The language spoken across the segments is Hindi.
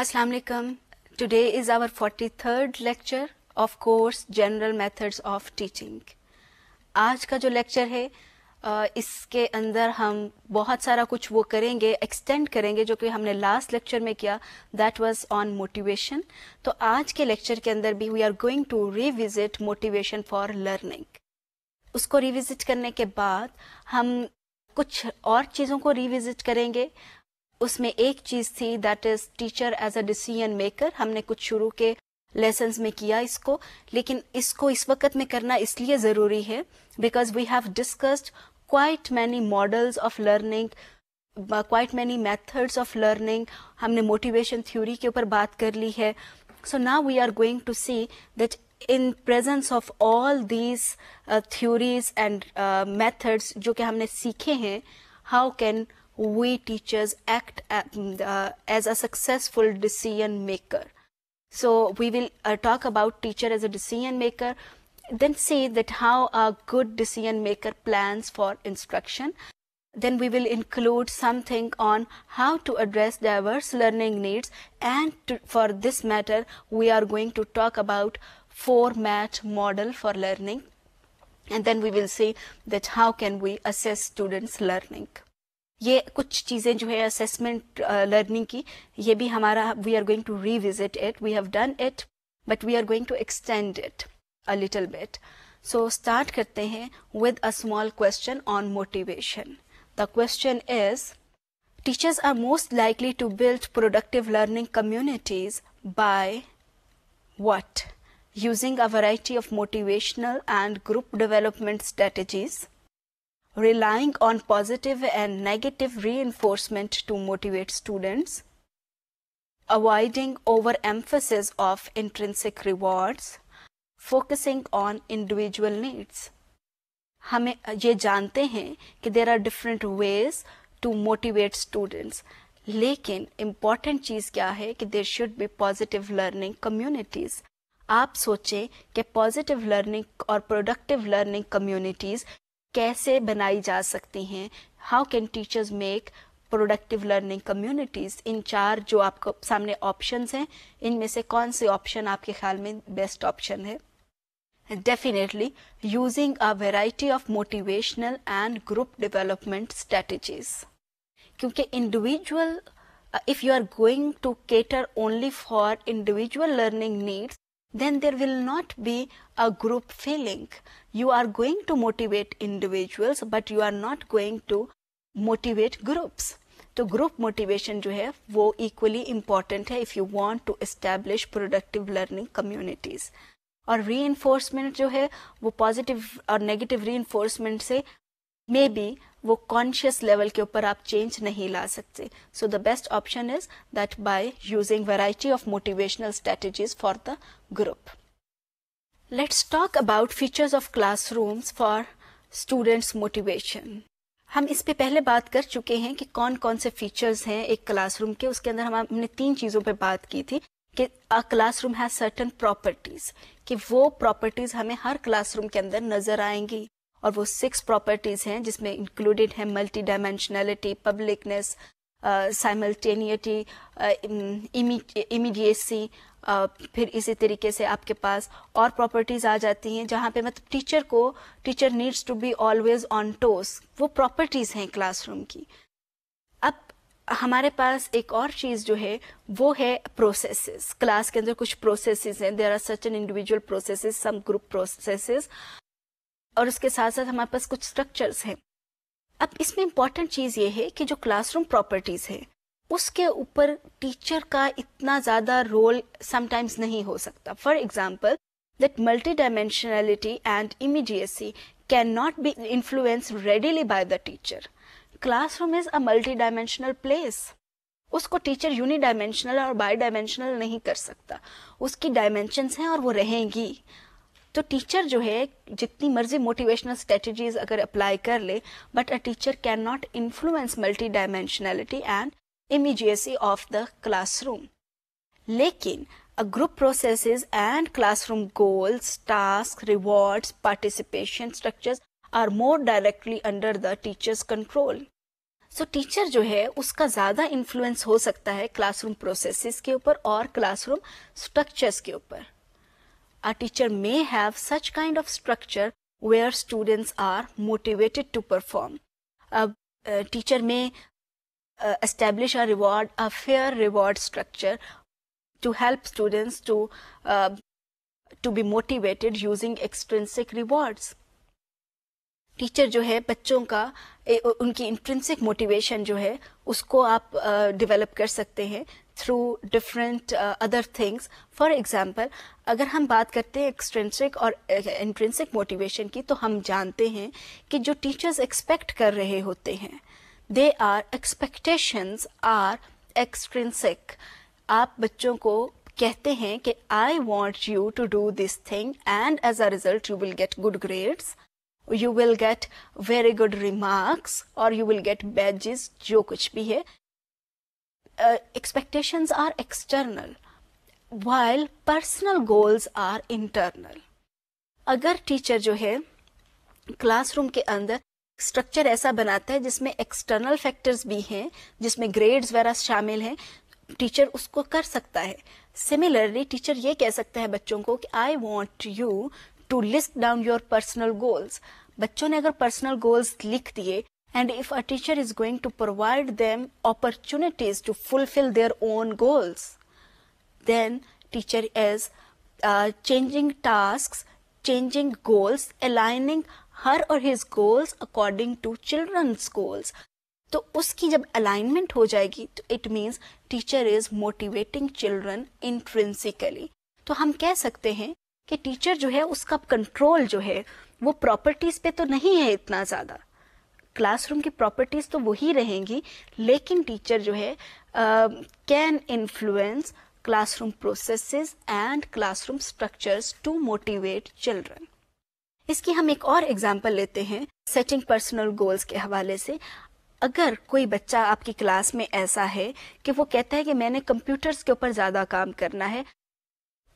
अस्सलाम वालेकुम today is our 43rd lecture of course general methods of teaching आज का जो लेक्चर है इसके अंदर हम बहुत सारा कुछ वो करेंगे एक्सटेंड करेंगे जो कि हमने लास्ट लेक्चर में किया दैट वाज ऑन मोटिवेशन तो आज के लेक्चर के अंदर भी we are going to revisit motivation for learning उसको रिविजिट करने के बाद हम कुछ और चीज़ों को रिविजिट करेंगे उसमें एक चीज थी that is teacher as a decision maker हमने कुछ शुरू के लेसन में किया इसको लेकिन इसको इस वक्त में करना इसलिए जरूरी है because we have discussed quite many models of learning quite many methods of learning हमने मोटिवेशन थ्योरी के ऊपर बात कर ली है सो ना we are going to see that in presence of all these theories and methods जो कि हमने सीखे हैं how can we teachers act uh, as a successful decision maker. So we will uh, talk about teacher as a decision maker, then see that how a good decision maker plans for instruction. Then we will include something on how to address diverse learning needs and to, for this matter we are going to talk about format model for learning and then we will see that how can we assess students learning. ये कुछ चीज़ें जो है असेसमेंट लर्निंग uh, की ये भी हमारा we are going to revisit it we have done it but we are going to extend it a little bit so start करते हैं with a small question on motivation the question is teachers are most likely to build productive learning communities by what? Using a variety of motivational and group development strategies, relying on positive and negative reinforcement to motivate students, avoiding overemphasis of intrinsic rewards, focusing on individual needs. हमें ये जानते हैं कि there are different ways to motivate students लेकिन इम्पॉर्टेंट चीज़ क्या है कि there should be positive learning communities आप सोचें कि पॉजिटिव लर्निंग और प्रोडक्टिव लर्निंग कम्युनिटीज़ कैसे बनाई जा सकती हैं how can teachers make productive learning communities इन चार जो आपको सामने ऑप्शन हैं इनमें से कौन से ऑप्शन आपके ख्याल में बेस्ट ऑप्शन है definitely using a variety of motivational and group development strategies. क्योंकि individual, if you are going to cater only for individual learning needs, then there will not be a group feeling. You are going to motivate individuals, but you are not going to motivate groups. So group motivation, जो है वो इक्वली इम्पॉर्टेंट है if you want to establish productive learning communities और री जो है वो पॉजिटिव और नेगेटिव री मे बी वो कॉन्शियस लेवल के ऊपर आप चेंज नहीं ला सकते so the best option is that by using variety of motivational strategies for the group let's talk about features of classrooms for students motivation हम इस पे पहले बात कर चुके हैं कि कौन कौन से फीचर्स हैं एक क्लासरूम के उसके अंदर हमने तीन चीज़ों पे बात की थी कि a classroom has certain properties कि वो प्रॉपर्टीज हमें हर क्लासरूम के अंदर नजर आएंगी और वो सिक्स प्रॉपर्टीज हैं जिसमें इंक्लूडेड है multi dimensionality publicness simultaneity immediacy फिर इसी तरीके से आपके पास और प्रॉपर्टीज आ जाती हैं जहां पे मतलब टीचर को teacher needs to be always on toes वो प्रॉपर्टीज हैं क्लासरूम की अब हमारे पास एक और चीज़ जो है वो है प्रोसेसेस क्लास के अंदर कुछ प्रोसेसेस हैं there are such an individual processes some group processes और उसके साथ साथ हमारे पास कुछ स्ट्रक्चर्स हैं अब इसमें इम्पॉर्टेंट चीज़ ये है कि जो क्लासरूम प्रॉपर्टीज़ है उसके ऊपर टीचर का इतना ज़्यादा रोल समटाइम्स नहीं हो सकता for example multi and multidimensionality can not be be readily by the teacher teacher. Is a multi dimensional place उसको टीचर यूनिडायमेंशनल और बाई डायमेंशनल नहीं कर सकता उसकी डायमेंशन हैं और वो रहेंगी तो टीचर जो है जितनी मर्जी मोटिवेशनल स्ट्रेटजीज अगर अप्लाई कर ले but a teacher can not influence multi dimensionality and immediacy of the classroom लेकिन a group processes and classroom goals tasks rewards participation structures are more directly under the teacher's control so teacher जो है उसका ज्यादा इन्फ्लुएंस हो सकता है क्लासरूम प्रोसेसेस के ऊपर और क्लासरूम स्ट्रक्चर्स के ऊपर a teacher may have such kind of structure where students are motivated to perform. A, a teacher may uh, establish a reward, a fair reward structure to help students to uh, to be motivated using extrinsic rewards. Teacher جو ہے بچوں کا ان کی انٹرنسک موٹیویشن جو ہے اس کو آپ ڈیولپ کر سکتے ہیں through different uh, other things for example अगर हम बात करते हैं एक्सट्रेंसिक और इंट्रेंसिक मोटिवेशन की तो हम जानते हैं कि जो टीचर्स एक्सपेक्ट कर रहे होते हैं they are expectations are extrinsic आप बच्चों को कहते हैं कि I want you to do this thing and as a result you will get good grades you will get very good remarks और यू विल गेट बैजेस जो कुछ भी है uh, expectations are external while personal goals are internal अगर टीचर जो है क्लासरूम के अंदर स्ट्रक्चर ऐसा बनाता है जिसमें एक्सटर्नल फैक्टर्स भी हैं जिसमें ग्रेड्स वगैरह शामिल हैं टीचर उसको कर सकता है सिमिलरली टीचर ये कह सकता है बच्चों को कि I want you to list down your personal goals बच्चों ने अगर पर्सनल गोल्स लिख दिए and if a teacher is going to provide them opportunities to fulfill their own goals then teacher is uh, changing tasks changing goals aligning her or his goals according to children's goals to uski jab alignment ho jayegi तो it means teacher is motivating children intrinsically तो हम कह सकते हैं कि टीचर जो है उसका कंट्रोल जो है वो प्रॉपर्टीज पे तो नहीं है इतना ज़्यादा क्लासरूम की प्रॉपर्टीज़ तो वही रहेंगी लेकिन टीचर जो है can influence classroom processes and classroom structures to motivate children इसकी हम एक और एग्जाम्पल लेते हैं सेटिंग पर्सनल गोल्स के हवाले से अगर कोई बच्चा आपकी क्लास में ऐसा है कि वो कहता है कि मैंने कंप्यूटर्स के ऊपर ज़्यादा काम करना है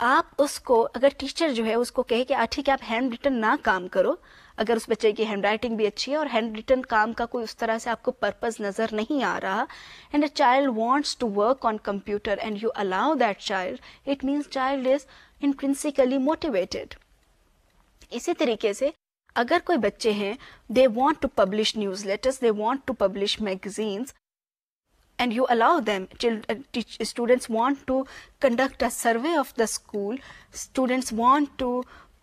आप उसको अगर टीचर जो है उसको कहे कि हाँ, ठीक है आप हैंड रिटर्न ना काम करो अगर उस बच्चे की हैंड राइटिंग भी अच्छी है और हैंड रिटन काम का कोई उस तरह से आपको पर्पज नज़र नहीं आ रहा and a child wants to work on computer and you allow that child it means child is intrinsically motivated इसी तरीके से अगर कोई बच्चे हैं they want to publish newsletters they want to publish magazines and you allow them uh, students want to conduct a survey of the school students want to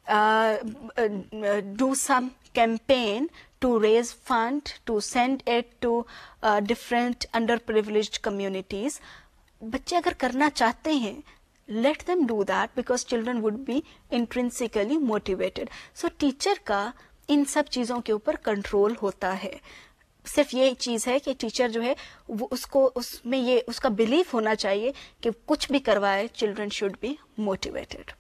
do some campaign to raise fund to send it to uh, different underprivileged communities बच्चे अगर करना चाहते हैं let them do that because children would be intrinsically motivated so teacher का इन सब चीज़ों के ऊपर कंट्रोल होता है सिर्फ ये चीज़ है कि टीचर जो है वो उसको उसमें ये उसका बिलीफ होना चाहिए कि कुछ भी करवाए children should be motivated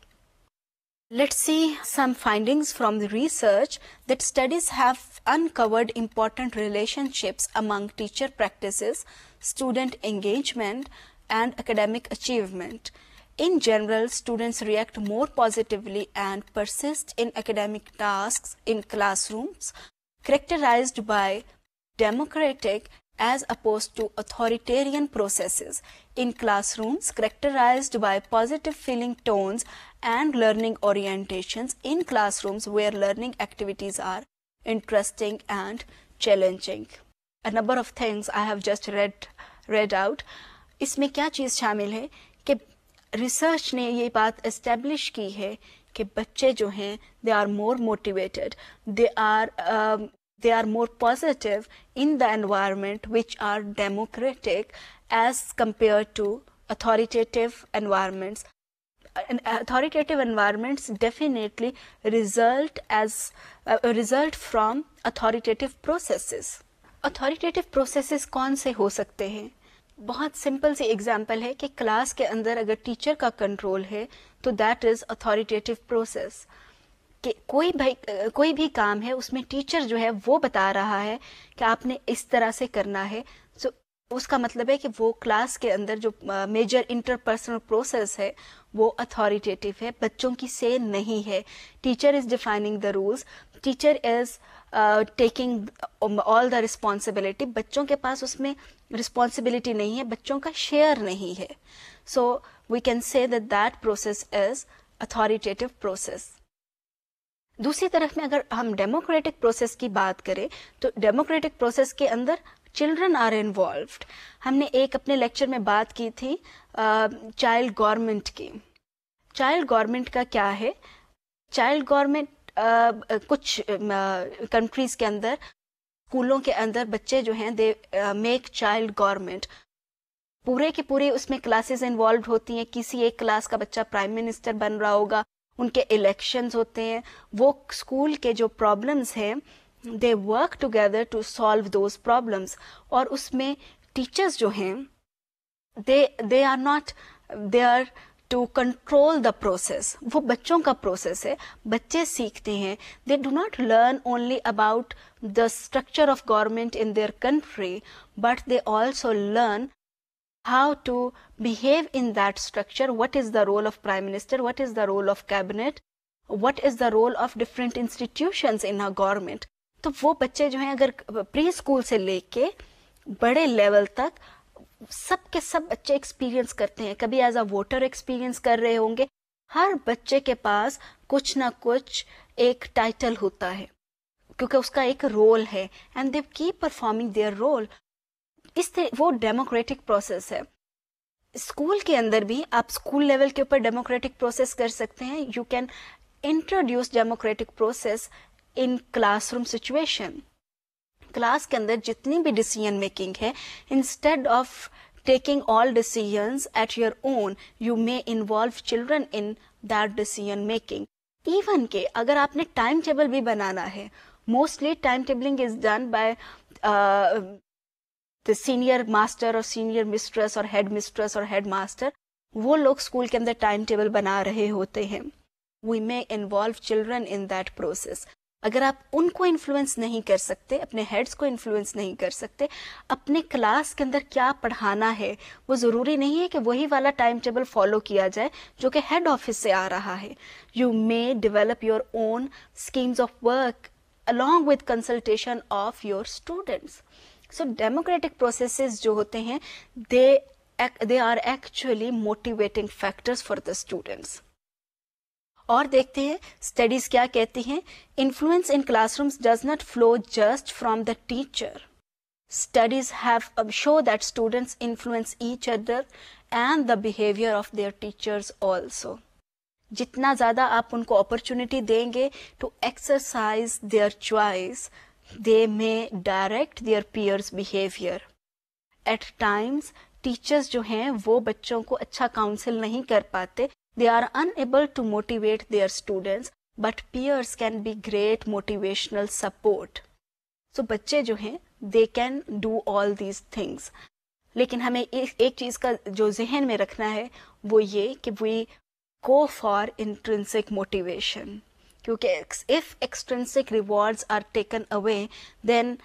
Let's see some findings from the research that studies have uncovered important relationships among teacher practices, student engagement, and academic achievement. In general, students react more positively and persist in academic tasks in classrooms characterized by democratic as opposed to authoritarian processes in classrooms characterized by positive feeling tones and learning orientations in classrooms where learning activities are interesting and challenging. A number of things I have just read read out. इसमें क्या चीज़ शामिल है कि रिसर्च ने ये बात इस्टेब्लिश की है कि बच्चे जो हैं they are more motivated they are they are more positive in the environment which are democratic as compared to authoritative environments. And authoritative environments definitely result as uh, result from authoritative processes. Authoritative processes can से हो सकते हैं बहुत सिंपल सी एग्जाम्पल है कि क्लास के अंदर अगर टीचर का कंट्रोल है तो दैट इज अथॉरिटेटिव प्रोसेस कि कोई भाई कोई भी काम है उसमें टीचर जो है वो बता रहा है कि आपने इस तरह से करना है सो उसका मतलब है कि वो क्लास के अंदर जो मेजर इंटरपर्सनल प्रोसेस है वो अथॉरिटेटिव है बच्चों की से नहीं है teacher is defining the rules teacher is taking all the responsibility बच्चों के पास उसमें रिस्पॉन्सिबिलिटी नहीं है बच्चों का शेयर नहीं है so we can say that that process is authoritative process दूसरी तरफ में अगर हम डेमोक्रेटिक प्रोसेस की बात करें तो डेमोक्रेटिक प्रोसेस के अंदर चिल्ड्रन आर इन्वॉल्व हमने एक अपने लेक्चर में बात की थी चाइल्ड गवर्नमेंट की चाइल्ड गवर्नमेंट का क्या है चाइल्ड गवर्नमेंट कुछ कंट्रीज के अंदर स्कूलों के अंदर बच्चे जो हैं दे मेक चाइल्ड गवर्नमेंट पूरे के पूरे उसमें क्लासेस इन्वॉल्व होती हैं किसी एक क्लास का बच्चा प्राइम मिनिस्टर बन रहा होगा उनके इलेक्शन होते हैं वो स्कूल के जो प्रॉब्लम्स हैं they work together to solve those problems और उसमें टीचर्स जो हैं they they are not they are to control the process वो बच्चों का प्रोसेस है बच्चे सीखते हैं they do not learn only about the structure of government in their country but they also learn how to behave in that structure what is the role of prime minister what is the role of cabinet what is the role of different institutions in our government तो वो बच्चे जो हैं अगर प्री स्कूल से लेके बड़े लेवल तक सब के सब बच्चे एक्सपीरियंस करते हैं कभी एज अ वोटर एक्सपीरियंस कर रहे होंगे हर बच्चे के पास कुछ ना कुछ एक टाइटल होता है क्योंकि उसका एक रोल है and they keep performing their role is वो डेमोक्रेटिक प्रोसेस है स्कूल के अंदर भी आप स्कूल लेवल के ऊपर डेमोक्रेटिक प्रोसेस कर सकते हैं you can introduce democratic process in classroom situation class के अंदर जितनी भी डिसीजन मेकिंग है instead of taking all decision at your own you may involve children in that decision making even के अगर आपने टाइम टेबल भी बनाना है mostly time tabling is done by the senior master और सीनियर मिस्ट्रेस और हेड मिस्ट्रेस और हेड मास्टर वो लोग स्कूल के अंदर टाइम टेबल बना रहे होते हैं we may involve children in that process अगर आप उनको इन्फ्लुएंस नहीं कर सकते अपने हेड्स को इन्फ्लुएंस नहीं कर सकते अपने क्लास के अंदर क्या पढ़ाना है वो ज़रूरी नहीं है कि वही वाला टाइम टेबल फॉलो किया जाए जो कि हेड ऑफिस से आ रहा है you may develop your own schemes of work along with consultation of your students so democratic processes जो होते हैं they they are actually motivating factors for the students और देखते हैं स्टडीज क्या कहती हैं influence in classrooms does not flow just from the teacher studies have show that students influence each other and the behaviour of their teachers also जितना ज़्यादा आप उनको अपॉर्चुनिटी देंगे to exercise their choice They may direct their peers behavior. At times teachers जो हैं वो बच्चों को अच्छा काउंसिल नहीं कर पाते they are unable to motivate their students but peers can be great motivational support so बच्चे जो हैं they can do all these things लेकिन हमें एक, एक चीज का जो जहन में रखना है वो ये कि we go for intrinsic motivation क्योंकि if extrinsic rewards are taken away then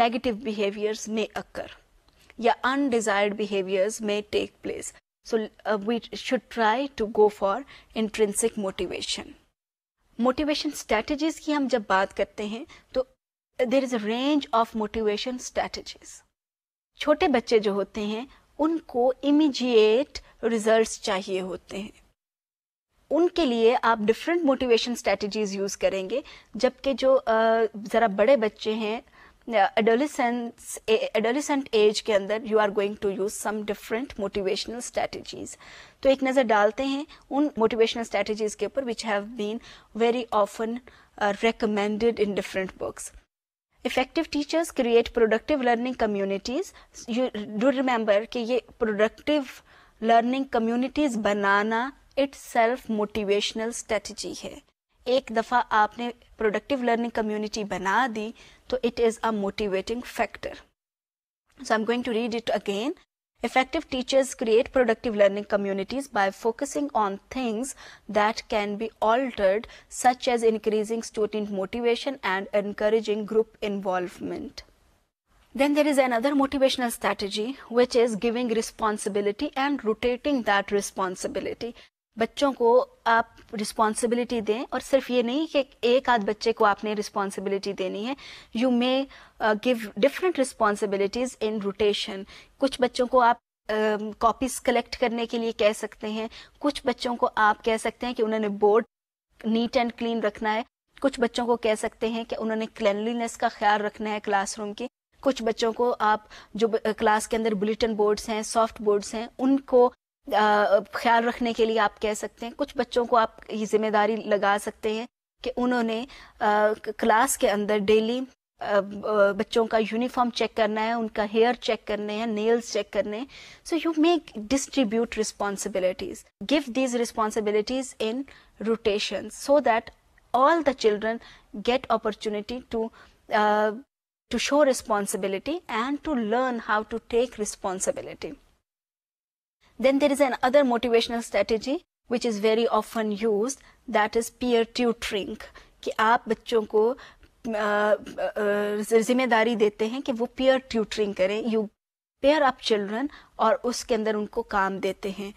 negative behaviours may occur या undesired behaviours may take place so we should try to go for intrinsic motivation motivation strategies की हम जब बात करते हैं तो there is a range of motivation strategies छोटे बच्चे जो होते हैं उनको इमीजिएट रिजल्ट्स चाहिए होते हैं उनके लिए आप डिफरेंट मोटिवेशन स्ट्रेटजीज यूज़ करेंगे जबकि जो ज़रा बड़े बच्चे हैं एडोलिसेंट एज के अंदर you are going to use some different motivational strategies तो एक नज़र डालते हैं उन मोटिवेशनल स्ट्रेटजीज के ऊपर which have been very often recommended in different books effective teachers create productive learning communities you do remember कि ये प्रोडक्टिव लर्निंग कम्युनिटीज बनाना Itself motivational strategy स्ट्रेटजी है एक दफ़ा आपने प्रोडक्टिव लर्निंग कम्युनिटी बना दी तो it is So I'm going to read it again. Effective teachers create productive learning communities by focusing on things that can be altered, such as increasing student motivation and encouraging group involvement. Then there is another motivational strategy, which is giving responsibility and rotating that responsibility. बच्चों को आप रिस्पॉन्सिबिलिटी दें और सिर्फ ये नहीं कि एक आध बच्चे को आपने रिस्पॉन्सिबिलिटी देनी है you may give different responsibilities in rotation कुछ बच्चों को आप कॉपीज uh, कलेक्ट करने के लिए कह सकते हैं कुछ बच्चों को आप कह सकते हैं कि उन्होंने बोर्ड नीट एंड क्लीन रखना है कुछ बच्चों को कह सकते हैं कि उन्होंने क्लैनलीनेस का ख्याल रखना है क्लासरूम की कुछ बच्चों को आप जो क्लास uh, के अंदर बुलेटिन बोर्ड्स हैं सॉफ्ट बोर्ड्स हैं उनको ख्याल रखने के लिए आप कह सकते हैं कुछ बच्चों को आप ये जिम्मेदारी लगा सकते हैं कि उन्होंने क्लास के अंदर डेली बच्चों का यूनिफॉर्म चेक करना है उनका हेयर चेक करने हैं नेल्स चेक करने हैं so you make distribute responsibilities give these responsibilities in rotation so that all the children get opportunity to to show responsibility and to learn how to take responsibility Then there is another motivational strategy which is very often used that is peer tutoring ki aap bachchon ko zimmedari dete hain ki wo peer tutoring kare you pair up children aur uske andar unko kaam dete hain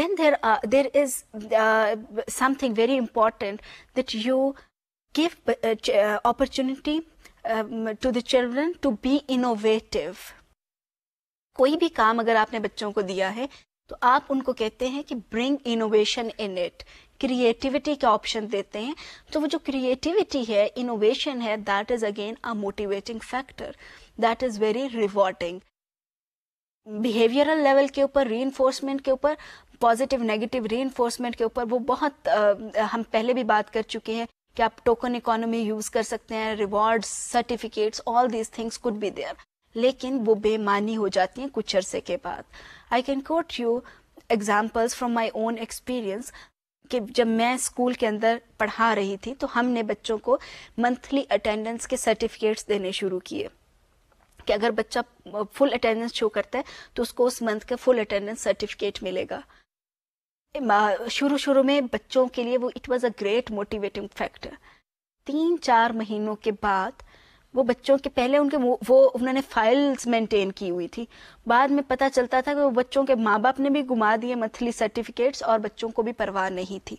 then there are, there is uh, something very important that you give uh, uh, opportunity um, to the children to be innovative کوئی بھی کام اگر آپ نے بچوں کو دیا ہے तो आप उनको कहते हैं कि bring innovation in it creativity के ऑप्शन देते हैं तो वो जो क्रिएटिविटी है इनोवेशन है that is again a motivating factor that is very rewarding behavioural level के ऊपर री के ऊपर पॉजिटिव नेगेटिव री के ऊपर वो बहुत आ, हम पहले भी बात कर चुके हैं कि आप टोकन इकोनॉमी यूज कर सकते हैं reward certificates all these things could be there लेकिन वो बेमानी हो जाती है कुछ अरसे के बाद I can quote you examples from my own experience कि जब मैं स्कूल के अंदर पढ़ा रही थी तो हमने बच्चों को मंथली अटेंडेंस के सर्टिफिकेट्स देने शुरू किए कि अगर बच्चा फुल अटेंडेंस शो करता है तो उसको उस मंथ का फुल अटेंडेंस सर्टिफिकेट मिलेगा शुरू शुरू में बच्चों के लिए वो it was a great motivating factor तीन चार महीनों के बाद वो बच्चों के पहले उनके वो उन्होंने फाइल्स मेंटेन की हुई थी बाद में पता चलता था कि वो बच्चों के माँ बाप ने भी गुमा दिए मंथली सर्टिफिकेट्स और बच्चों को भी परवाह नहीं थी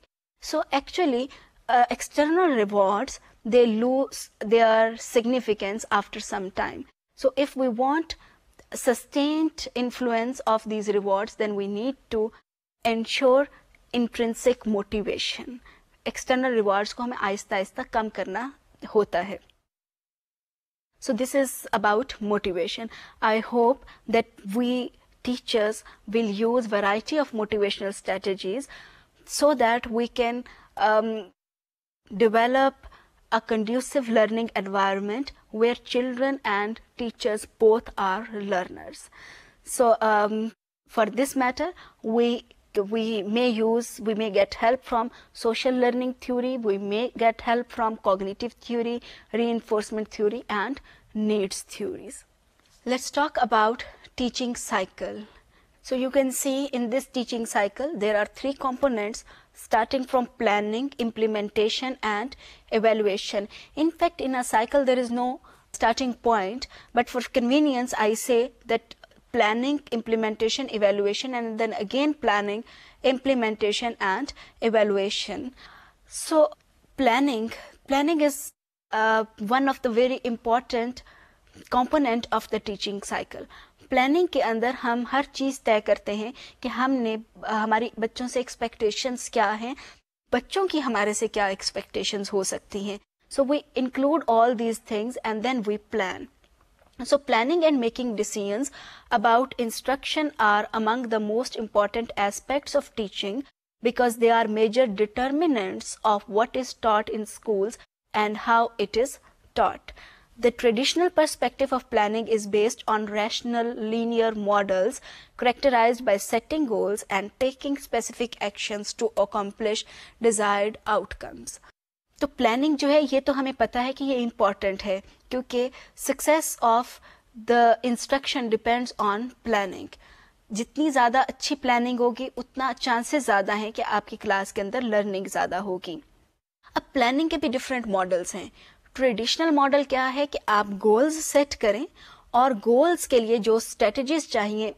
so actually external rewards they lose their significance after some time so if we want sustained influence of these rewards then we need to ensure intrinsic motivation external rewards को हमें आहिस्ता आहिस्ता कम करना होता है So this is about motivation. I hope that we teachers will use variety of motivational strategies so that we can um, develop a conducive learning environment where children and teachers both are learners. So um, for this matter, we we may use, we may get help from social learning theory, we may get help from cognitive theory, reinforcement theory and needs theories. Let's talk about teaching cycle. So you can see in this teaching cycle there are three components starting from planning, implementation and evaluation. In fact in a cycle there is no starting point but for convenience I say that planning implementation evaluation and then again planning implementation and evaluation so planning planning is uh, one of the very important component of the teaching cycle planning के अंदर हम हर चीज़ तय करते हैं कि हमने हमारी बच्चों से एक्सपेक्टेशंस क्या हैं बच्चों की हमारे से क्या एक्सपेक्टेशंस हो सकती हैं so we include all these things and then we plan So planning and making decisions about instruction are among the most important aspects of teaching because they are major determinants of what is taught in schools and how it is taught. The traditional perspective of planning is based on rational linear models characterized by setting goals and taking specific actions to accomplish desired outcomes. तो प्लानिंग जो है ये तो हमें पता है कि ये इम्पॉर्टेंट है क्योंकि success of the instruction depends on planning जितनी ज़्यादा अच्छी प्लानिंग होगी उतना चांसेस ज़्यादा हैं कि आपकी क्लास के अंदर लर्निंग ज़्यादा होगी अब प्लानिंग के भी डिफरेंट मॉडल्स हैं ट्रेडिशनल मॉडल क्या है कि आप गोल्स सेट करें और गोल्स के लिए जो स्ट्रेटजीज चाहिए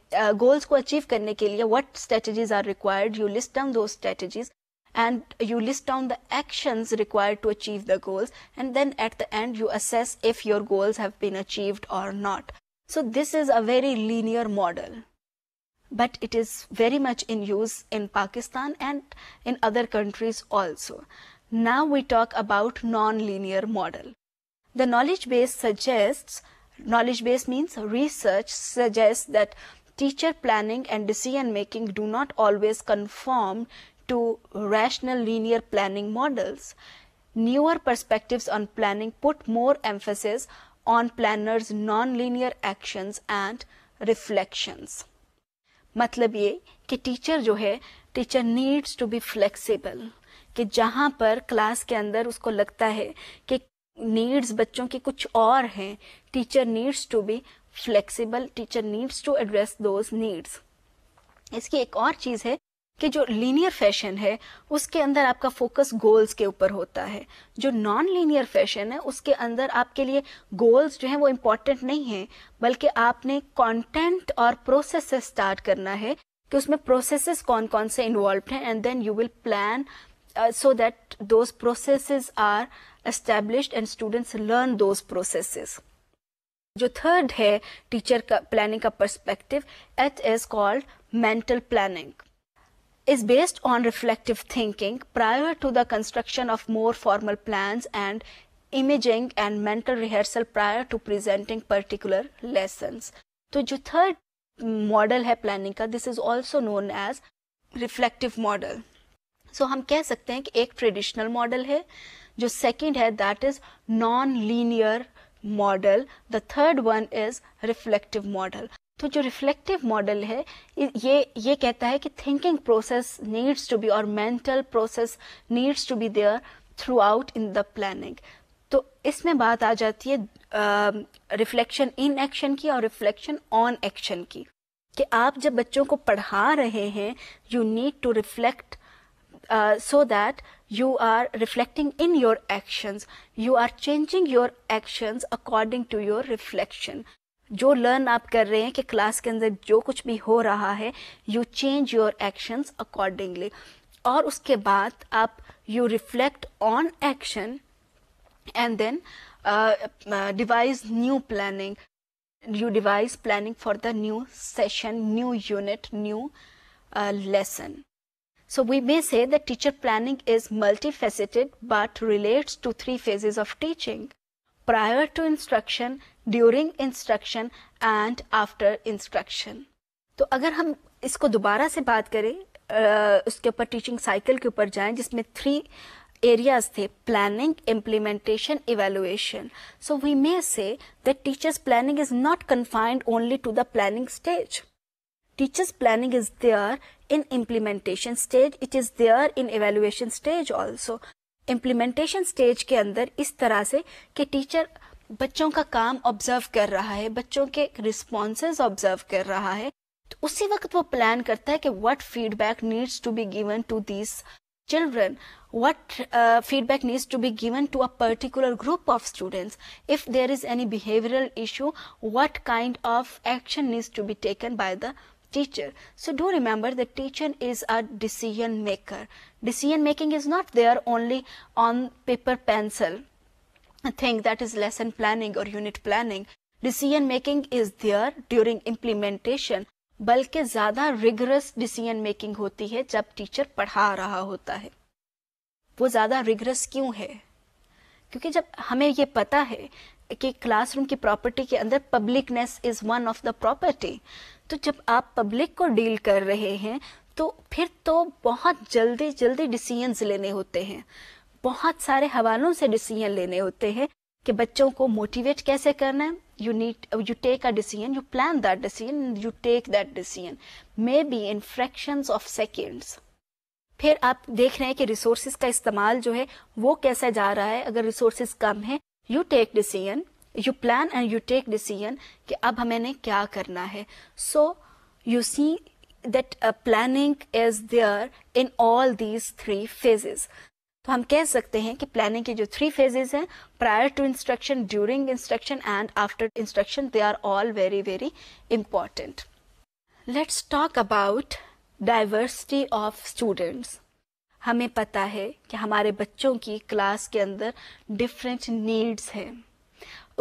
गोल्स को अचीव करने के लिए what strategies are required you list down two strategies and you list down the actions required to achieve the goals and then at the end you assess if your goals have been achieved or not. So this is a very linear model but it is very much in use in Pakistan and in other countries also. Now we talk about non-linear model. The knowledge base suggests knowledge base means research suggests that teacher planning and decision making do not always conform to rational linear planning models. Newer perspectives on planning put more emphasis on planners' non-linear actions and reflections. मतलब ये कि टीचर जो है teacher needs to be flexible कि जहाँ पर क्लास के अंदर उसको लगता है कि नीड्स बच्चों की कुछ और हैं teacher needs to be flexible teacher needs to address those needs इसकी एक और चीज़ है कि जो लीनियर फैशन है उसके अंदर आपका फोकस गोल्स के ऊपर होता है जो नॉन लीनियर फैशन है उसके अंदर आपके लिए गोल्स जो है वो इम्पॉर्टेंट नहीं है बल्कि आपने कंटेंट और प्रोसेस से स्टार्ट करना है कि उसमें प्रोसेस कौन कौन से इन्वॉल्व हैं and then you will plan so that those process are establish and students learn those process जो थर्ड है टीचर का प्लानिंग का perspective it is called mental planning is based on reflective thinking prior to the construction of more formal plans and imaging and mental rehearsal prior to presenting particular lessons. So, the third model of planning, this is also known as reflective model. So, we can say that a traditional model is the second hai, that is non-linear model. The third one is reflective model. तो जो रिफ्लेक्टिव मॉडल है ये ये कहता है कि thinking process needs to be और mental process needs to be there throughout in the planning तो इसमें बात आ जाती है रिफ्लेक्शन इन एक्शन की और रिफ्लेक्शन ऑन एक्शन की कि आप जब बच्चों को पढ़ा रहे हैं you need to reflect so that you are reflecting in your actions you are changing your actions according to your reflection जो लर्न आप कर रहे हैं कि क्लास के अंदर जो कुछ भी हो रहा है you change your action accordingly और उसके बाद आप you reflect on action and then devise new planning you devise planning for the new session new unit new lesson so we may say teacher planning is is multifaceted but relates to three phases of teaching prior to instruction during instruction and after instruction तो अगर हम इसको दोबारा से बात करें उसके ऊपर टीचिंग साइकिल के ऊपर जाएं जिसमें three areas the planning implementation evaluation so we may say that teachers planning is not confined only to the planning stage teachers planning is there in implementation stage it is there in evaluation stage also implementation stage के अंदर इस तरह से कि teacher बच्चों का काम ऑब्जर्व कर रहा है बच्चों के रिस्पॉन्सेज ऑब्जर्व कर रहा है तो उसी वक्त वो प्लान करता है कि what feedback needs to be given to this children what feedback needs to be given to a particular group of students if there is any behavioural issue what kind of action needs to be taken by the teacher so do remember the teacher is a decision maker decision making is not there only on paper pencil thing that is lesson planning or unit planning decision making is there during implementation बल्कि ज्यादा रिगरस डिसीजन मेकिंग होती है जब टीचर पढ़ा रहा होता है वो ज्यादा रिगरस क्यों है क्योंकि जब हमें ये पता है कि क्लासरूम की प्रॉपर्टी के अंदर publicness is one of the property तो जब आप पब्लिक को डील कर रहे हैं तो फिर तो बहुत जल्दी जल्दी डिसीजंस लेने होते हैं बहुत सारे हवालों से डिसीजन लेने होते हैं कि बच्चों को मोटिवेट कैसे करना है you need you take a decision you plan that decision you take that decision may be in fraction of seconds फिर आप देख रहे हैं कि रिसोर्सेज का इस्तेमाल जो है वो कैसे जा रहा है अगर रिसोर्सेज कम है you take decision you plan and you take decision कि अब हमें क्या करना है so you see that planning is there in all these three phases तो हम कह सकते हैं कि प्लानिंग के जो थ्री फेजेस हैं prior to instruction during instruction and after instruction they are all very very important let's talk about diversity of students हमें पता है कि हमारे बच्चों की क्लास के अंदर डिफरेंट नीड्स हैं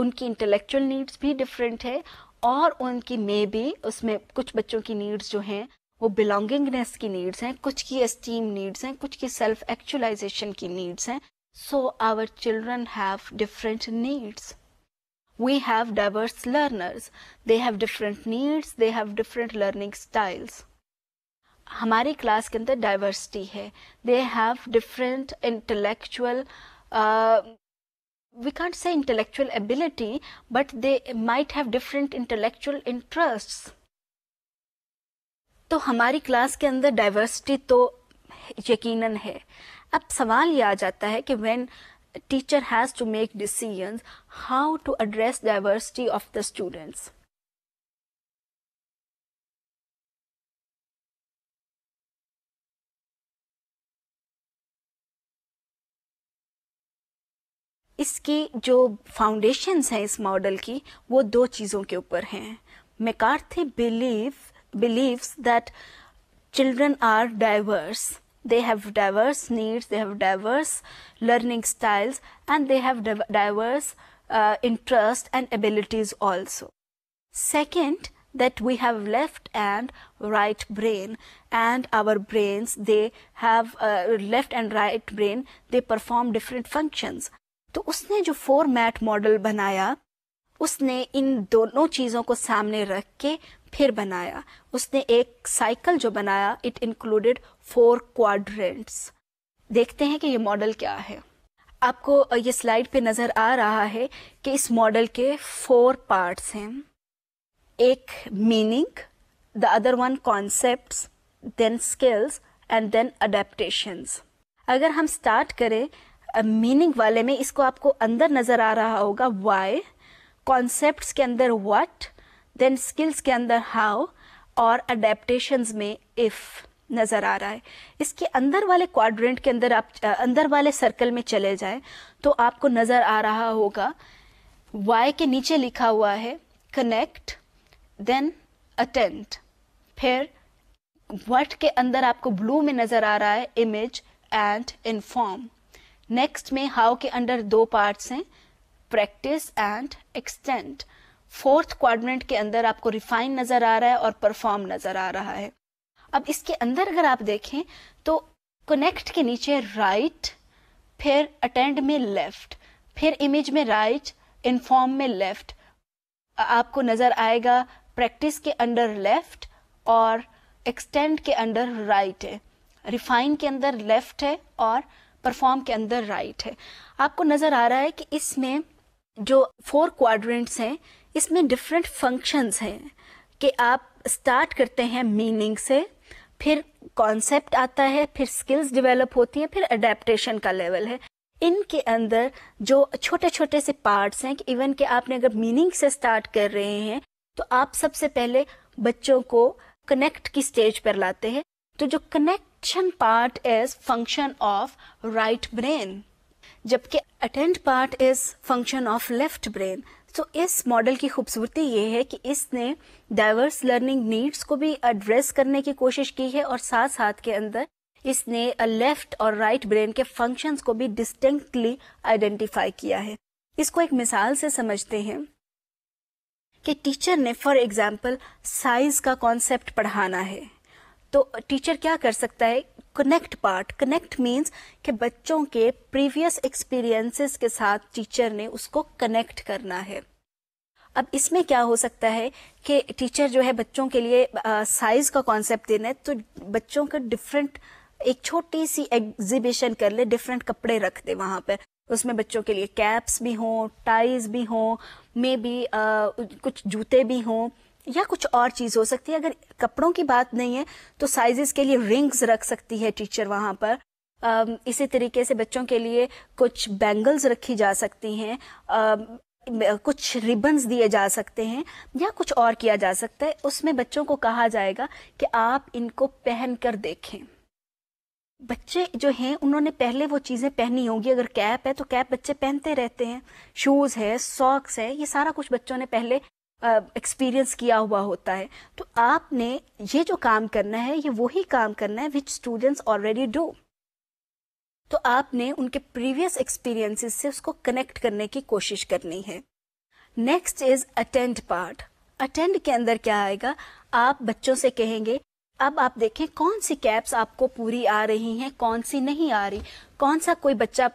उनकी इंटेलेक्चुअल नीड्स भी डिफरेंट है और उनकी मे भी उसमें कुछ बच्चों की नीड्स जो हैं वो बिलोंगिंगनेस की नीड्स हैं कुछ की एस्टीम नीड्स हैं कुछ की सेल्फ एक्चुअलाइजेशन की नीड्स हैं so our children have different needs we have diverse learners they have different needs they have different learning styles हमारी क्लास के अंदर डाइवर्सिटी है they have different intellectual we can't say intellectual ability but they might have different intellectual interests तो हमारी क्लास के अंदर डाइवर्सिटी तो यकीन है अब सवाल ये आ जाता है कि when teacher has to make decision how to address diversity of the students इसकी जो फाउंडेशन है इस मॉडल की वो दो चीज़ों के ऊपर हैं McCarthy believe believes that children are diverse they have diverse needs they have diverse learning styles and they have diverse uh, interests and abilities also second that we have left and right brain and our brains they have uh, left and right brain they perform different functions तो उसने जो फोर मैट मॉडल उसने इन दोनों चीज़ों को सामने रख के फिर बनाया उसने एक साइकिल जो बनाया इट इंक्लूडेड फोर क्वाड्रेंट्स देखते हैं कि ये मॉडल क्या है आपको ये स्लाइड पे नज़र आ रहा है कि इस मॉडल के फोर पार्ट्स हैं एक meaning the other one concepts then skills and then adaptation अगर हम स्टार्ट करें मीनिंग वाले में इसको आपको अंदर नज़र आ रहा होगा वाई कॉन्सेप्ट के अंदर वट देन स्किल्स के अंदर हाउ और अडेप्टेशन में इफ नज़र आ रहा है इसके अंदर वाले क्वाड्रेंट के अंदर आप अंदर वाले सर्कल में चले जाए तो आपको नज़र आ रहा होगा वाई के नीचे लिखा हुआ है कनेक्ट देन अटेंड फिर वर्ड के अंदर आपको ब्लू में नज़र आ रहा है इमेज एंड इनफॉर्म नेक्स्ट में हाउ के अंदर दो पार्ट्स हैं practice and extend fourth quadrant के अंदर आपको रिफाइन नजर आ रहा है और परफॉर्म नजर आ रहा है अब इसके अंदर अगर आप देखें तो कनेक्ट के नीचे राइट फिर अटेंड में लेफ्ट फिर इमेज में राइट इनफॉर्म में लेफ्ट आपको नजर आएगा प्रैक्टिस के अंडर लेफ्ट और एक्सटेंड के अंडर राइट है रिफाइन के अंदर लेफ्ट है और परफॉर्म के अंदर राइट है आपको नजर आ रहा है कि इसमें जो फोर क्वाड्रेंट्स हैं इसमें डिफरेंट फंक्शंस हैं कि आप स्टार्ट करते हैं मीनिंग से फिर कॉन्सेप्ट आता है फिर स्किल्स डेवलप होती हैं फिर अडेप्टेशन का लेवल है इनके अंदर जो छोटे छोटे से पार्ट्स हैं कि इवन कि आपने अगर मीनिंग से स्टार्ट कर रहे हैं तो आप सबसे पहले बच्चों को कनेक्ट की स्टेज पर लाते हैं तो जो connection part is function of right brain जबकि attend part is function of left brain तो इस मॉडल की खूबसूरती ये है कि इसने डाइवर्स लर्निंग नीड्स को भी एड्रेस करने की कोशिश की है और साथ साथ के अंदर इसने लेफ्ट और राइट ब्रेन के फंक्शंस को भी डिस्टिंक्टली आइडेंटिफाई किया है इसको एक मिसाल से समझते हैं कि टीचर ने फॉर एग्जाम्पल साइज का कॉन्सेप्ट पढ़ाना है तो टीचर क्या कर सकता है कनेक्ट पार्ट कनेक्ट मीन्स के बच्चों के प्रीवियस एक्सपीरियंसेस के साथ टीचर ने उसको कनेक्ट करना है अब इसमें क्या हो सकता है कि टीचर जो है बच्चों के लिए साइज का कॉन्सेप्ट देना है तो बच्चों का डिफरेंट एक छोटी सी एग्जीबिशन कर ले डिफरेंट कपड़े रख दे वहाँ पर उसमें बच्चों के लिए कैप्स भी हों टाइज भी हों मे बी कुछ जूते भी हों या कुछ और चीज हो सकती है अगर कपड़ों की बात नहीं है तो साइजेस के लिए रिंग्स रख सकती है टीचर वहां पर इसी तरीके से बच्चों के लिए कुछ बैंगल्स रखी जा सकती हैं कुछ रिबन्स दिए जा सकते हैं या कुछ और किया जा सकता है उसमें बच्चों को कहा जाएगा कि आप इनको पहन कर देखें बच्चे जो हैं उन्होंने पहले वो चीज़ें पहनी होंगी अगर कैप है तो कैप बच्चे पहनते रहते हैं शूज़ है सॉक्स है ये सारा कुछ बच्चों ने पहले एक्सपीरियंस किया हुआ होता है तो आपने ये जो काम करना है ये वही काम करना है विच स्टूडेंट्स ऑलरेडी डू तो आपने उनके प्रीवियस एक्सपीरियंसेस से उसको कनेक्ट करने की कोशिश करनी है next is attend part attend के अंदर क्या आएगा आप बच्चों से कहेंगे अब आप देखें कौन सी कैप्स आपको पूरी आ रही हैं कौन सी नहीं आ रही कौन सा कोई बच्चा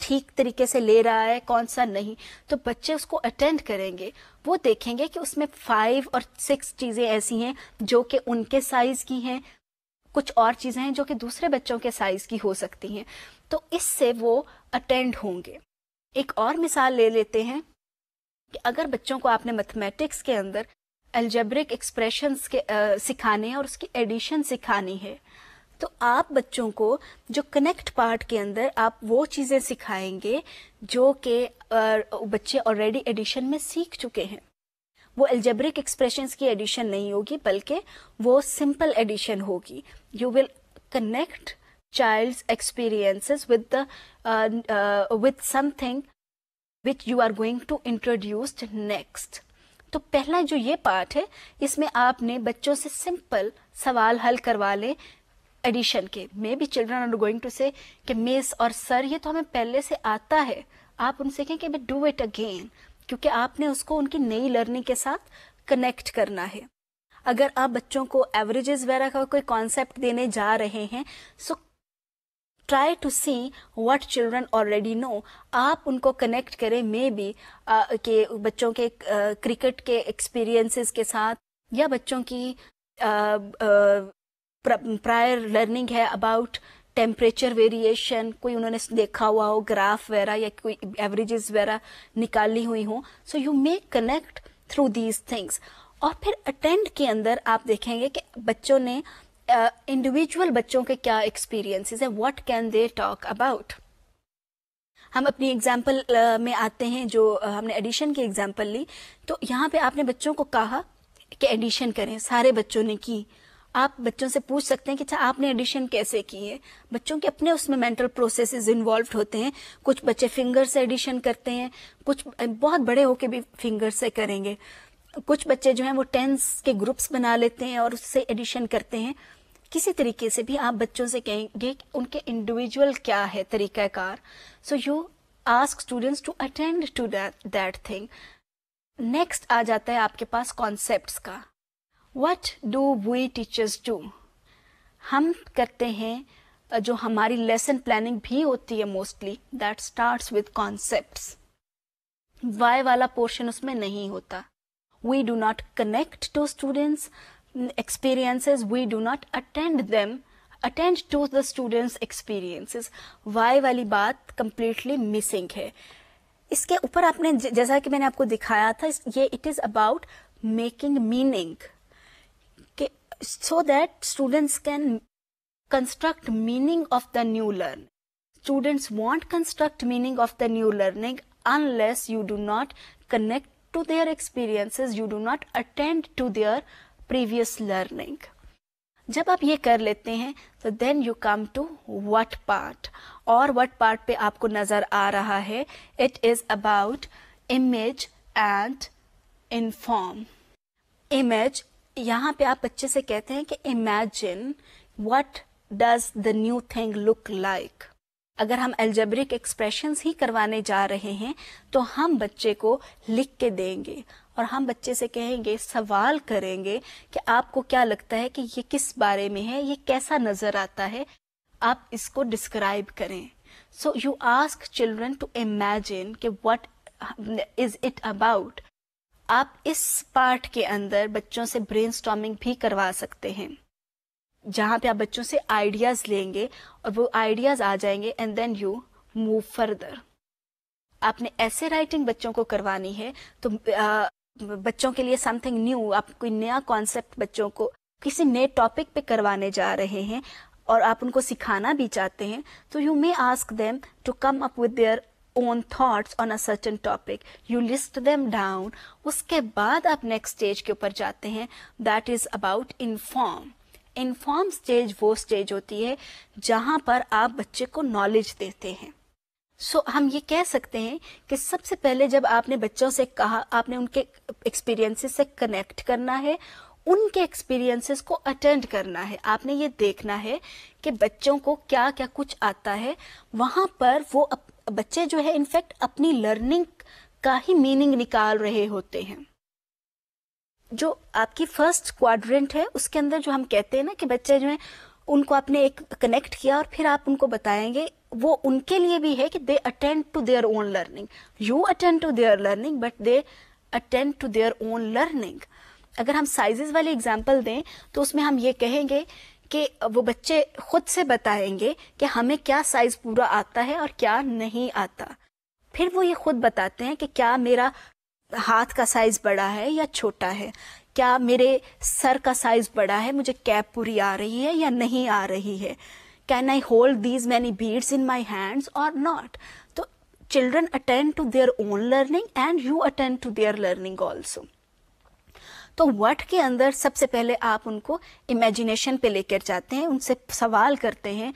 ठीक तरीके से ले रहा है कौन सा नहीं तो बच्चे उसको अटेंड करेंगे वो देखेंगे कि उसमें फाइव और सिक्स चीज़ें ऐसी हैं जो कि उनके साइज़ की हैं कुछ और चीज़ें हैं जो कि दूसरे बच्चों के साइज़ की हो सकती हैं तो इससे वो अटेंड होंगे एक और मिसाल ले लेते हैं कि अगर बच्चों को आपने मैथमेटिक्स के अंदर एल्जेब्रिक एक्सप्रेशन के सिखाने और उसकी एडिशन सिखानी है तो आप बच्चों को जो कनेक्ट पार्ट के अंदर आप वो चीज़ें सिखाएंगे जो कि बच्चे ऑलरेडी एडिशन में सीख चुके हैं वो एल्जेब्रिक एक्सप्रेशन की एडिशन नहीं होगी बल्कि वो सिंपल एडिशन होगी you will connect child experiences with the uh, uh, with something which you are next तो पहला जो ये पार्ट है इसमें आपने बच्चों से सिंपल सवाल हल करवा लें एडिशन के may be children are going to say कि मिस और सर ये तो हमें पहले से आता है आप उनसे कहें कि डू इट अगेन क्योंकि आपने उसको उनकी नई लर्निंग के साथ कनेक्ट करना है अगर आप बच्चों को एवरेजेस वगैरह का कोई कॉन्सेप्ट देने जा रहे हैं so try to see what children already know आप उनको कनेक्ट करें मे बी के बच्चों के क्रिकेट के एक्सपीरियंसेस के साथ या बच्चों की प्रायर लर्निंग है अबाउट टेम्परेचर वेरिएशन कोई उन्होंने देखा हुआ हो ग्राफ वगैरह या कोई एवरेजेस वगैरह निकाली हुई हो so you may connect through these things और फिर अटेंड के अंदर आप देखेंगे कि बच्चों ने इंडिविजुअल uh, बच्चों के क्या एक्सपीरियंसिस हैं what can they talk about हम अपनी एग्जाम्पल uh, में आते हैं जो uh, हमने एडिशन की एग्जाम्पल ली तो यहाँ पे आपने बच्चों को कहा कि एडिशन करें सारे बच्चों ने की आप बच्चों से पूछ सकते हैं कि अच्छा आपने एडिशन कैसे की है बच्चों के अपने उसमें मेंटल प्रोसेसेस इन्वॉल्व होते हैं कुछ बच्चे फिंगर से एडिशन करते हैं कुछ बहुत बड़े होके भी फिंगर से करेंगे कुछ बच्चे जो हैं वो टेंस के ग्रुप्स बना लेते हैं और उससे एडिशन करते हैं किसी तरीके से भी आप बच्चों से कहेंगे उनके इंडिविजुअल क्या है तरीक़ाकार so you ask students to attend to that thing next आ जाता है आपके पास कॉन्सेप्ट का what do we teachers do हम करते हैं जो हमारी लेसन प्लानिंग भी होती है mostly that start with concept why वाला पोर्शन उसमें नहीं होता we do not connect to students experiences we do not attend them attend to the students experiences why वाली बात कम्प्लीटली मिसिंग है इसके ऊपर आपने जैसा कि मैंने आपको दिखाया था ये it is about making meaning so that students can construct meaning of the new learn students won't construct meaning of the new learning unless you do not connect to their experiences you do not attend to their previous learning जब आप ये कर लेते हैं तो then you come to what part और वट पार्ट पे आपको नजर आ रहा है it is about image and inform image यहाँ पे आप बच्चे से कहते हैं कि imagine what does the new thing look like अगर हम एल्जेब्रिक एक्सप्रेशंस ही करवाने जा रहे हैं तो हम बच्चे को लिख के देंगे और हम बच्चे से कहेंगे सवाल करेंगे कि आपको क्या लगता है कि ये किस बारे में है ये कैसा नज़र आता है आप इसको डिस्क्राइब करें so you ask children to imagine कि वट इज इट अबाउट आप इस पार्ट के अंदर बच्चों से ब्रेन भी करवा सकते हैं जहां पे आप बच्चों से आइडियाज लेंगे और वो आइडियाज आ जाएंगे and then you move further आपने ऐसे राइटिंग बच्चों को करवानी है तो आ, बच्चों के लिए समथिंग न्यू आप कोई नया कॉन्सेप्ट बच्चों को किसी नए टॉपिक पे करवाने जा रहे हैं और आप उनको सिखाना भी चाहते हैं तो you may ask them to come up with their own thoughts on a certain topic you list them down उसके बाद आप नेक्स्ट स्टेज के ऊपर जाते हैं that is about inform inform stage वो स्टेज होती है जहाँ पर आप बच्चे को नॉलेज देते हैं सो so, हम ये कह सकते हैं कि सबसे पहले जब आपने बच्चों से कहा आपने उनके एक्सपीरियंसेस से कनेक्ट करना है उनके एक्सपीरियंसेस को अटेंड करना है आपने ये देखना है कि बच्चों को क्या क्या कुछ आता है वहां पर वो अप, बच्चे जो है इनफैक्ट अपनी लर्निंग का ही मीनिंग निकाल रहे होते हैं जो आपकी फर्स्ट क्वाड्रेंट है उसके अंदर जो हम कहते हैं ना कि बच्चे जो है उनको आपने एक कनेक्ट किया और फिर आप उनको बताएंगे वो उनके लिए भी है कि they attend to their own learning you attend to their learning but they attend to their own learning अगर हम साइजेस वाली एग्जाम्पल दें तो उसमें हम ये कहेंगे कि वो बच्चे खुद से बताएंगे कि हमें क्या साइज पूरा आता है और क्या नहीं आता फिर वो ये खुद बताते हैं कि क्या मेरा हाथ का साइज बड़ा है या छोटा है क्या मेरे सर का साइज बड़ा है मुझे कैप पूरी आ रही है या नहीं आ रही है can I hold these many beads in my hands और नॉट तो children attend to their own learning and you attend to their learning also तो वट के अंदर सबसे पहले आप उनको इमेजिनेशन पे लेकर जाते हैं उनसे सवाल करते हैं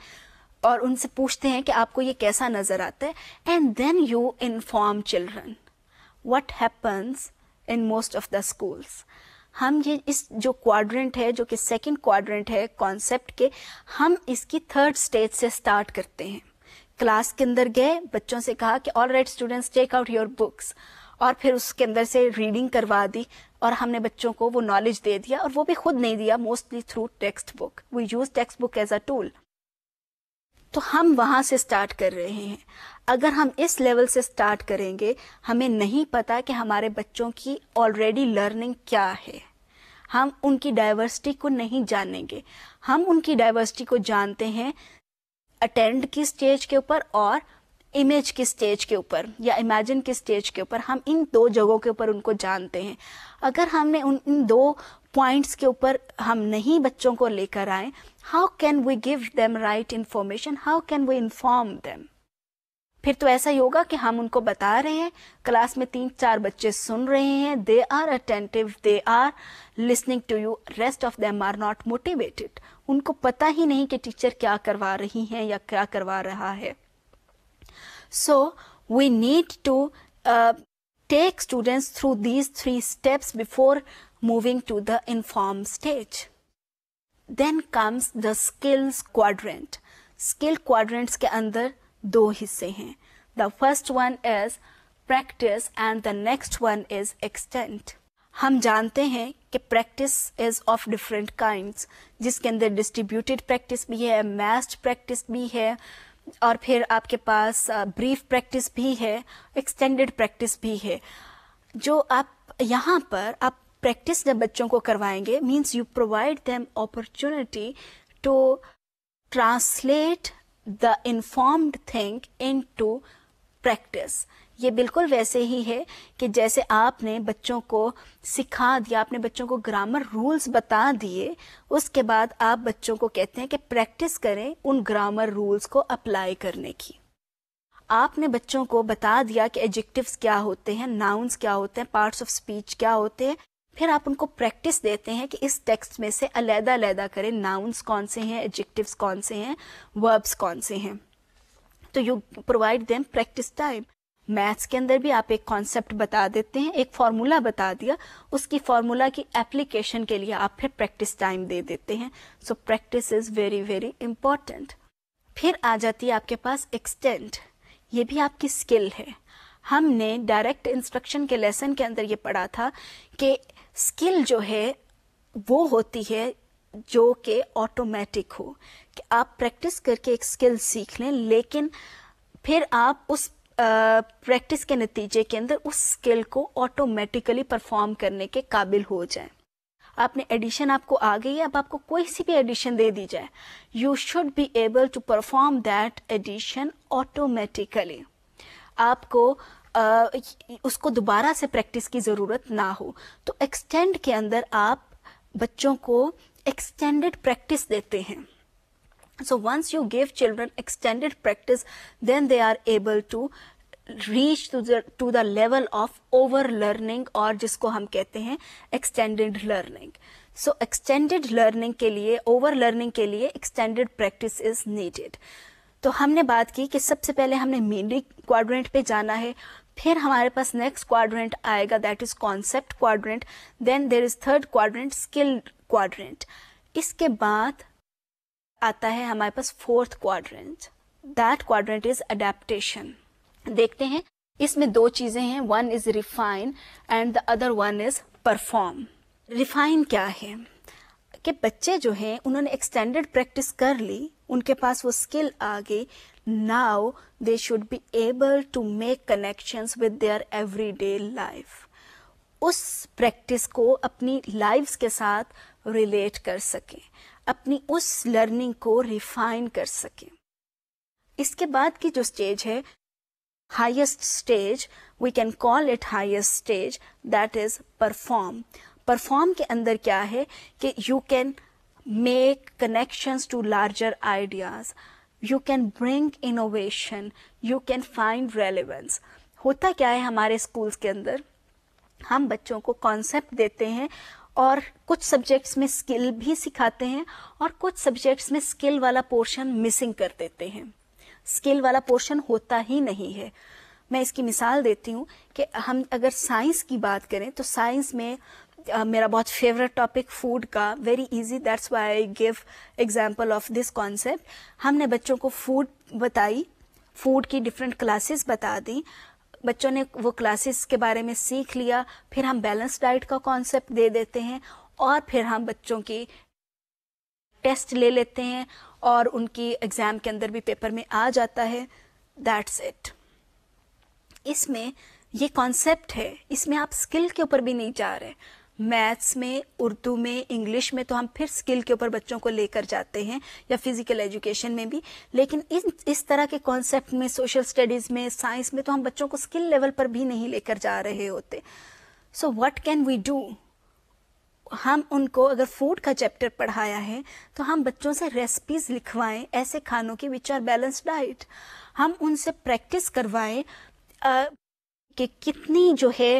और उनसे पूछते हैं कि आपको ये कैसा नज़र आता है and then you inform children what happens in most of the schools हम ये इस जो क्वाड्रेंट है जो कि सेकंड क्वाड्रेंट है कॉन्सेप्ट के हम इसकी थर्ड स्टेज से स्टार्ट करते हैं क्लास के अंदर गए बच्चों से कहा कि all right students take out your books और फिर उसके अंदर से रीडिंग करवा दी और हमने बच्चों को वो नॉलेज दे दिया और वो भी खुद नहीं दिया mostly through text book we use text book as a tool तो हम वहां से स्टार्ट कर रहे हैं अगर हम इस लेवल से स्टार्ट करेंगे हमें नहीं पता कि हमारे बच्चों की ऑलरेडी लर्निंग क्या है हम उनकी डाइवर्सिटी को नहीं जानेंगे हम उनकी डाइवर्सिटी को जानते हैं अटेंड की स्टेज के ऊपर और इमेज की स्टेज के ऊपर या इमेजिन की स्टेज के ऊपर हम इन दो जगहों के ऊपर उनको जानते हैं अगर हमने उन इन दो पॉइंट्स के ऊपर हम नहीं बच्चों को लेकर आए how can we give them right information how can we inform them फिर तो ऐसा ही होगा कि हम उनको बता रहे हैं क्लास में तीन चार बच्चे सुन रहे हैं they are attentive they are listening to you rest of them are not motivated उनको पता ही नहीं कि टीचर क्या करवा रही हैं या क्या करवा रहा है so we need to take students through these three steps before moving to the informed stage. Then comes the skills quadrant. Skill quadrants के अंदर दो हिस्से हैं the first one is practice and the next one is extent हम जानते हैं कि practice is of different kinds जिसके अंदर डिस्ट्रीब्यूटेड प्रैक्टिस भी है मैस्ड प्रैक्टिस भी है और फिर आपके पास ब्रीफ प्रैक्टिस भी है एक्सटेंडेड प्रैक्टिस भी है जो आप यहाँ पर आप प्रैक्टिस जब बच्चों को करवाएंगे means you provide them opportunity to translate the informed thing into practice ये बिल्कुल वैसे ही है कि जैसे आपने बच्चों को सिखा दिया आपने बच्चों को ग्रामर रूल्स बता दिए उसके बाद आप बच्चों को कहते हैं कि प्रैक्टिस करें उन ग्रामर रूल्स को अप्लाई करने की आपने बच्चों को बता दिया कि एडजेक्टिव्स क्या होते हैं नाउन्स क्या होते हैं पार्ट्स ऑफ स्पीच क्या होते हैं फिर आप उनको प्रैक्टिस देते हैं कि इस टेक्स्ट में से अलहदा अलहदा करें नाउन्स कौन से हैं एडजेक्टिव्स कौन से हैं वर्ब्स कौन से हैं तो you provide them practice time maths के अंदर भी आप एक कॉन्सेप्ट बता देते हैं एक फार्मूला बता दिया उसकी फार्मूला की एप्लीकेशन के लिए आप फिर प्रैक्टिस टाइम दे देते हैं so practice is very very important फिर आ जाती है आपके पास एक्सटेंट ये भी आपकी स्किल है हमने डायरेक्ट इंस्ट्रक्शन के लेसन के अंदर ये पढ़ा था कि स्किल जो है वो होती है जो कि ऑटोमेटिक हो कि आप प्रैक्टिस करके एक स्किल सीख लें लेकिन फिर आप उस प्रैक्टिस के नतीजे के अंदर उस स्किल को ऑटोमेटिकली परफॉर्म करने के काबिल हो जाए आपने एडिशन आपको आ गई है अब आपको कोई सी भी एडिशन दे दी जाए you should be able to perform that addition automatically आपको उसको दोबारा से प्रैक्टिस की ज़रूरत ना हो तो एक्सटेंड के अंदर आप बच्चों को एक्सटेंडेड प्रैक्टिस देते हैं so once you give children extended practice then they are able to reach to the level of over learning और जिसको हम कहते हैं extended learning so extended learning के लिए ओवर लर्निंग के लिए एक्सटेंडेड प्रैक्टिस इज नीडेड तो हमने बात की कि सबसे पहले हमने मीडिक क्वाड्रेंट पे जाना है फिर हमारे पास नेक्स्ट क्वाड्रेंट आएगा that is concept quadrant then there is third quadrant skill quadrant इसके बाद आता है हमारे पास fourth quadrant that quadrant is adaptation देखते हैं इसमें दो चीजें हैं one is refine and the other one is perform refine क्या है कि बच्चे जो हैं उन्होंने एक्सटेंडेड प्रैक्टिस कर ली उनके पास वो स्किल आ गई they should be able to make connection with their everyday life उस प्रैक्टिस को अपनी लाइफ के साथ रिलेट कर सकें अपनी उस लर्निंग को रिफाइन कर सकें इसके बाद की जो स्टेज है highest stage we can call it highest stage that is perform perform के अंदर क्या है कि you can make connections to larger ideas you can bring innovation you can find relevance होता क्या है हमारे स्कूल्स के अंदर हम बच्चों को कॉन्सेप्ट देते हैं और कुछ सब्जेक्ट्स में स्किल भी सिखाते हैं और कुछ सब्जेक्ट्स में स्किल वाला पोर्शन मिसिंग कर देते हैं स्किल वाला पोर्शन होता ही नहीं है मैं इसकी मिसाल देती हूँ कि हम अगर साइंस की बात करें तो साइंस में Uh, मेरा बहुत फेवरेट टॉपिक फूड का very easy that's why I give example of this concept हमने बच्चों को फूड बताई फूड की डिफरेंट क्लासेस बता दी बच्चों ने वो क्लासेस के बारे में सीख लिया फिर हम बैलेंस डाइट का कॉन्सेप्ट दे देते हैं और फिर हम बच्चों की टेस्ट ले लेते हैं और उनकी एग्ज़ाम के अंदर भी पेपर में आ जाता है दैट्स इट इसमें ये कॉन्सेप्ट है इसमें आप स्किल के ऊपर भी नहीं जा रहे मैथ्स में उर्दू में इंग्लिश में तो हम फिर स्किल के ऊपर बच्चों को लेकर जाते हैं या फिजिकल एजुकेशन में भी लेकिन इस इस तरह के कॉन्सेप्ट में सोशल स्टडीज में साइंस में तो हम बच्चों को स्किल लेवल पर भी नहीं लेकर जा रहे होते so what can we do हम उनको अगर फूड का चैप्टर पढ़ाया है तो हम बच्चों से रेसिपीज लिखवाएं ऐसे खानों की विच आर बैलेंस डाइट हम उनसे प्रैक्टिस करवाएं कि कितनी जो है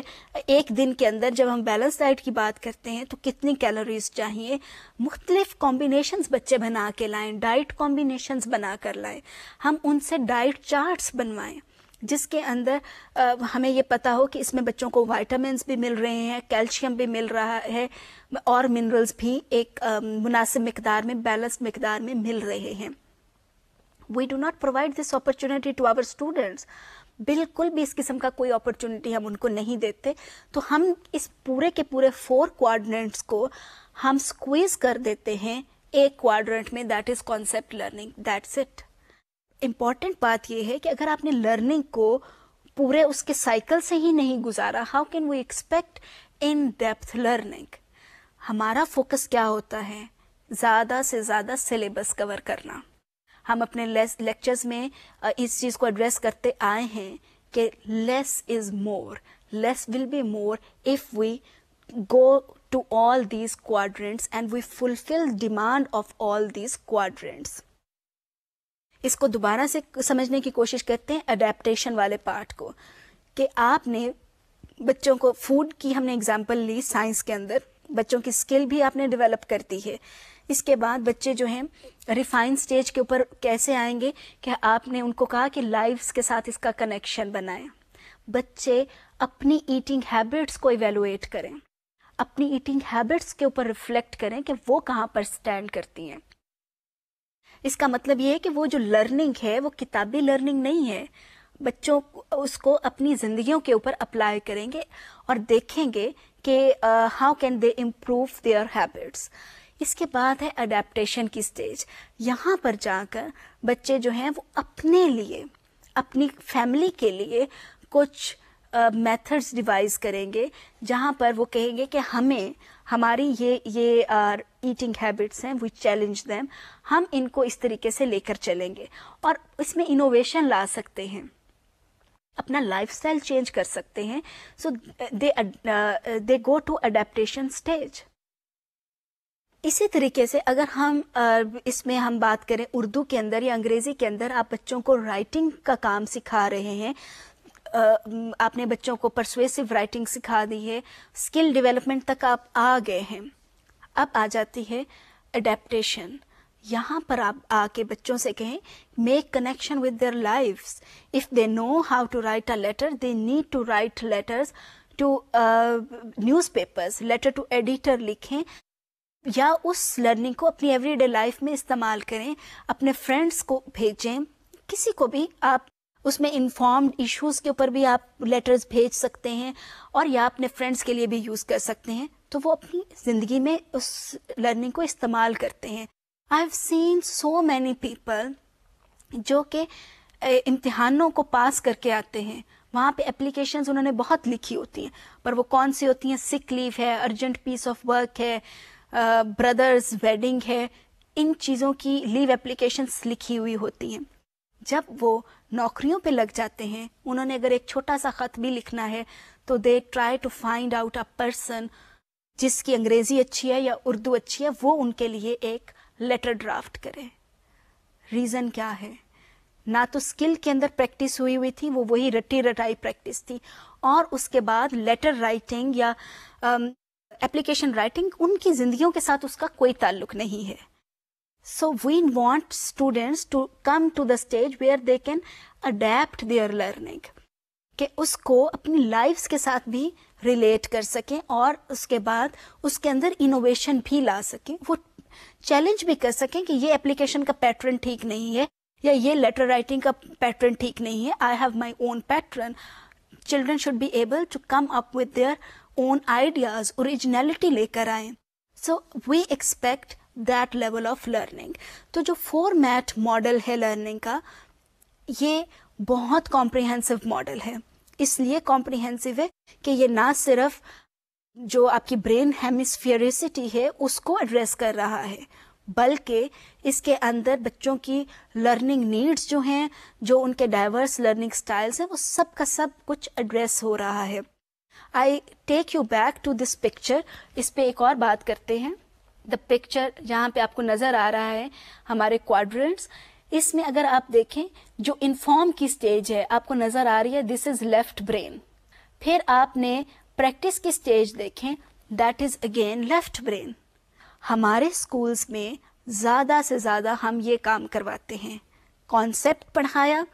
एक दिन के अंदर जब हम बैलेंस डाइट की बात करते हैं तो कितनी कैलोरीज चाहिए मुख्तलिफ कॉम्बिनेशन बच्चे बना के लाएं डाइट कॉम्बिनेशन बना कर लाएं हम उनसे डाइट चार्ट्स बनवाएं जिसके अंदर आ, हमें ये पता हो कि इसमें बच्चों को वाइटामस भी मिल रहे हैं कैल्शियम भी मिल रहा है और मिनरल्स भी एक मुनासिब मकदार में बैलेंस मकदार में मिल रहे हैं we do not provide this opportunity to our students बिल्कुल भी इस किस्म का कोई अपॉर्चुनिटी हम उनको नहीं देते तो हम इस पूरे के पूरे फोर क्वाड्रेंट्स को हम स्क्वीज कर देते हैं एक क्वाड्रेंट में that is concept learning that's it important बात यह है कि अगर आपने लर्निंग को पूरे उसके साइकिल से ही नहीं गुजारा how can we expect in depth learning हमारा फोकस क्या होता है ज़्यादा से ज़्यादा सिलेबस कवर करना हम अपने लेक्चर्स में इस चीज़ को एड्रेस करते आए हैं कि less is more less will be more if we go to all these quadrants and we fulfil demand of all these quadrants इसको दोबारा से समझने की कोशिश करते हैं अडेप्टेशन वाले पार्ट को कि आपने बच्चों को फूड की हमने एग्जाम्पल ली साइंस के अंदर बच्चों की स्किल भी आपने डेवलप करती है इसके बाद बच्चे जो हैं रिफाइन स्टेज के ऊपर कैसे आएंगे कि आपने उनको कहा कि लाइफ्स के साथ इसका कनेक्शन बनाएं बच्चे अपनी ईटिंग हैबिट्स को इवेलुएट करें अपनी ईटिंग हैबिट्स के ऊपर रिफ्लेक्ट करें कि वो कहाँ पर स्टैंड करती हैं इसका मतलब ये है कि वो जो लर्निंग है वो किताबी लर्निंग नहीं है बच्चों उसको अपनी जिंदगियों के ऊपर अप्लाई करेंगे और देखेंगे कि how can they improve their habits इसके बाद है अडेप्टशन की स्टेज यहाँ पर जाकर बच्चे जो हैं वो अपने लिए अपनी फैमिली के लिए कुछ मेथड्स uh, डिवाइस करेंगे जहाँ पर वो कहेंगे कि हमें हमारी ये ये ईटिंग हैबिट्स हैं वी चैलेंज देम हम इनको इस तरीके से लेकर चलेंगे और इसमें इनोवेशन ला सकते हैं अपना लाइफस्टाइल चेंज कर सकते हैं so they they go to adaptation stage इसी तरीके से अगर हम इसमें हम बात करें उर्दू के अंदर या अंग्रेज़ी के अंदर आप बच्चों को राइटिंग का काम सिखा रहे हैं आपने बच्चों को परसुएसिव राइटिंग सिखा दी है स्किल डेवलपमेंट तक आप आ गए हैं अब आ जाती है अडेप्टशन यहाँ पर आप आके बच्चों से कहें make connection with their life if they know how to write a letter they need to write letters to newspapers letter to editor लिखें या उस लर्निंग को अपनी एवरीडे लाइफ में इस्तेमाल करें अपने फ्रेंड्स को भेजें किसी को भी आप उसमें इन्फॉर्म्ड इश्यूज के ऊपर भी आप लेटर्स भेज सकते हैं और या अपने फ्रेंड्स के लिए भी यूज़ कर सकते हैं तो वो अपनी ज़िंदगी में उस लर्निंग को इस्तेमाल करते हैं I have seen so many people जो कि इम्तहानों को पास करके आते हैं वहाँ पे एप्लीकेशंस उन्होंने बहुत लिखी होती हैं पर वो कौन सी होती हैं सिक लीव है अर्जेंट पीस ऑफ वर्क है ब्रदर्स वेडिंग है इन चीज़ों की लीव एप्लीकेशंस लिखी हुई होती हैं जब वो नौकरियों पे लग जाते हैं उन्होंने अगर एक छोटा सा ख़त भी लिखना है तो they try to find out a person जिसकी अंग्रेज़ी अच्छी है या उर्दू अच्छी है वो उनके लिए एक लेटर ड्राफ्ट करें रीज़न क्या है ना तो स्किल के अंदर प्रैक्टिस हुई हुई थी वो वही रटी रटाई प्रैक्टिस थी और उसके बाद लेटर राइटिंग या um, एप्लीकेशन राइटिंग उनकी जिंदगियों के साथ उसका कोई ताल्लुक नहीं है so we want students to come to the stage where they can adapt their learning कि उसको अपनी लाइफ के साथ भी रिलेट कर सकें और उसके बाद उसके अंदर इनोवेशन भी ला सकें वो चैलेंज भी कर सकें कि ये एप्लीकेशन का पैटर्न ठीक नहीं है या ये लेटर राइटिंग का पैटर्न ठीक नहीं है I have my own pattern children should be able to come up with their own ideas, originality लेकर आए so we expect that level of learning तो जो फॉर्मेट मॉडल है लर्निंग का ये बहुत कॉम्प्रिहेंसिव मॉडल है इसलिए कॉम्प्रिहेंसिव है कि ये ना सिर्फ जो आपकी ब्रेन हेमिस्फेरिसिटी है उसको एड्रेस कर रहा है बल्कि इसके अंदर बच्चों की लर्निंग नीड्स जो हैं जो उनके डाइवर्स लर्निंग स्टाइल्स हैं वो सब का सब कुछ एड्रेस हो रहा है I take you back to this picture इस पर एक और बात करते हैं द पिक्चर जहाँ पे आपको नज़र आ रहा है हमारे क्वाड्रेंट्स इसमें अगर आप देखें जो इन्फॉर्म की स्टेज है आपको नज़र आ रही है दिस इज़ लेफ्ट ब्रेन फिर आपने प्रैक्टिस की स्टेज देखें that is again left brain हमारे स्कूल्स में ज़्यादा से ज़्यादा हम ये काम करवाते हैं कॉन्सेप्ट पढ़ाया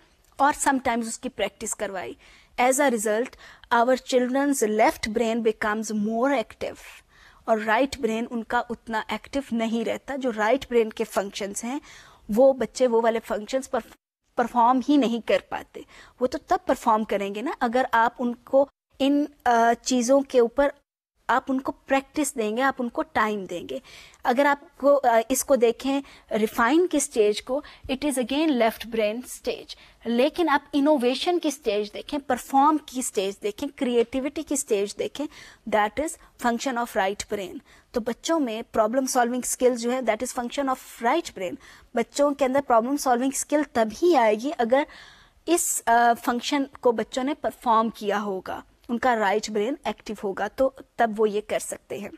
और समटाइम्स उसकी प्रैक्टिस करवाई as a result our children's left brain becomes more active और राइट right ब्रेन उनका उतना एक्टिव नहीं रहता जो राइट right ब्रेन के फंक्शंस हैं वो बच्चे वो वाले फंक्शंस पर परफॉर्म ही नहीं कर पाते वो तो तब परफॉर्म करेंगे ना अगर आप उनको इन चीज़ों के ऊपर आप उनको प्रैक्टिस देंगे आप उनको टाइम देंगे अगर आपको इसको देखें रिफाइन की स्टेज को it is again left brain stage लेकिन आप इनोवेशन की स्टेज देखें परफॉर्म की स्टेज देखें क्रिएटिविटी की स्टेज देखें that is function of right brain तो बच्चों में प्रॉब्लम सॉल्विंग स्किल जो है that is function of right brain बच्चों के अंदर प्रॉब्लम सॉल्विंग स्किल तभी आएगी अगर इस फंक्शन uh, को बच्चों ने परफॉर्म किया होगा उनका राइट ब्रेन एक्टिव होगा तो तब वो ये कर सकते हैं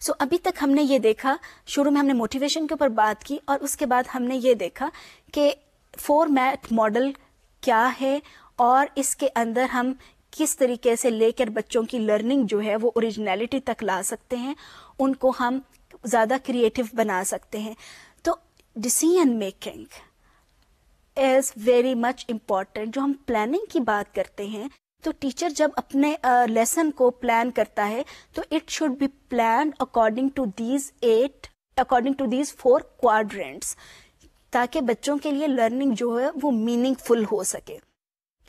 सो so, अभी तक हमने ये देखा शुरू में हमने मोटिवेशन के ऊपर बात की और उसके बाद हमने ये देखा कि फोर मैट मॉडल क्या है और इसके अंदर हम किस तरीके से लेकर बच्चों की लर्निंग जो है वो ओरिजिनलिटी तक ला सकते हैं उनको हम ज़्यादा क्रिएटिव बना सकते हैं तो decision making is very much important जो हम प्लानिंग की बात करते हैं तो टीचर जब अपने लेसन uh, को प्लान करता है तो it should be plan according to these eight according to these four quadrants ताकि बच्चों के लिए लर्निंग जो है वो मीनिंगफुल हो सके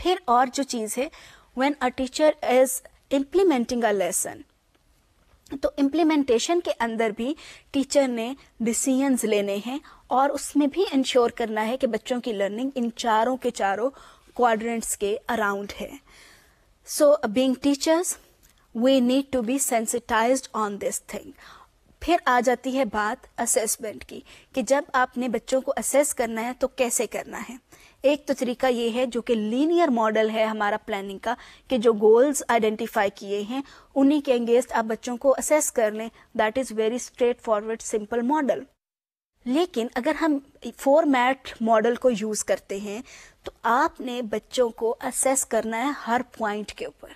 फिर और जो चीज़ है when a teacher is implementing a lesson तो इम्प्लीमेंटेशन के अंदर भी टीचर ने डिसीजंस लेने हैं और उसमें भी इंश्योर करना है कि बच्चों की लर्निंग इन चारों के चारों क्वाड्रेंट्स के अराउंड है So uh, being teachers, we need to be sensitized on this thing. फिर आ जाती है बात असेसमेंट की कि जब आपने बच्चों को असेस करना है तो कैसे करना है एक तो तरीका ये है जो कि लीनियर मॉडल है हमारा प्लानिंग का कि जो गोल्स आइडेंटिफाई किए हैं उन्हीं के एंगेस्ट आप बच्चों को असेस कर लें that is very straightforward simple model लेकिन अगर हम फॉर्मेट मॉडल को यूज़ करते हैं तो आपने बच्चों को असेस करना है हर पॉइंट के ऊपर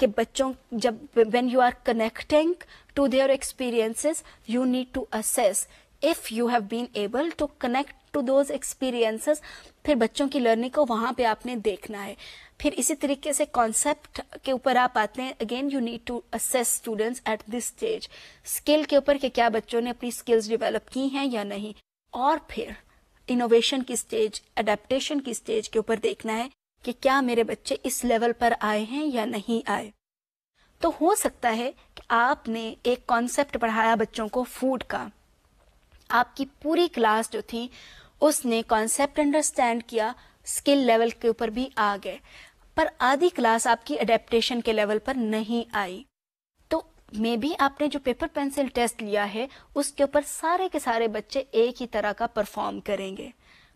कि बच्चों जब when you are connecting to their experiences you need to assess if you have been able to connect to those experiences फिर बच्चों की लर्निंग को वहां पे आपने देखना है फिर इसी तरीके से कॉन्सेप्ट के ऊपर आप आते हैं again you need to assess students at this stage skill के ऊपर कि क्या बच्चों ने अपनी स्किल्स डेवलप की हैं या नहीं और फिर इनोवेशन की स्टेज अडेप्टेशन की स्टेज के ऊपर देखना है कि क्या मेरे बच्चे इस लेवल पर आए हैं या नहीं आए तो हो सकता है कि आपने एक कॉन्सेप्ट पढ़ाया बच्चों को फूड का आपकी पूरी क्लास जो थी उसने कॉन्सेप्ट अंडरस्टैंड किया स्किल लेवल के ऊपर भी आ गए पर आधी क्लास आपकी अडेप्टेशन के लेवल पर नहीं आई में भी आपने जो पेपर पेंसिल टेस्ट लिया है उसके ऊपर सारे के सारे बच्चे एक ही तरह का परफॉर्म करेंगे